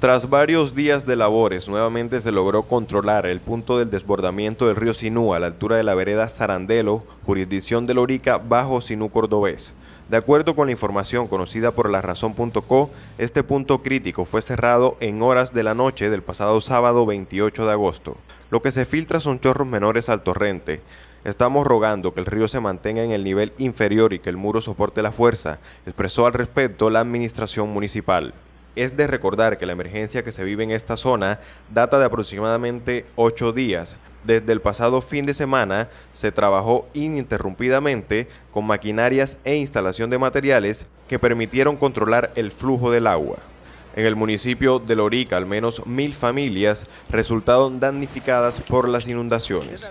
Tras varios días de labores, nuevamente se logró controlar el punto del desbordamiento del río Sinú a la altura de la vereda Sarandelo, jurisdicción de Lorica, bajo Sinú cordobés. De acuerdo con la información conocida por la razón.co, este punto crítico fue cerrado en horas de la noche del pasado sábado 28 de agosto. Lo que se filtra son chorros menores al torrente. Estamos rogando que el río se mantenga en el nivel inferior y que el muro soporte la fuerza, expresó al respecto la administración municipal. Es de recordar que la emergencia que se vive en esta zona data de aproximadamente ocho días. Desde el pasado fin de semana se trabajó ininterrumpidamente con maquinarias e instalación de materiales que permitieron controlar el flujo del agua. En el municipio de Lorica, al menos mil familias resultaron damnificadas por las inundaciones.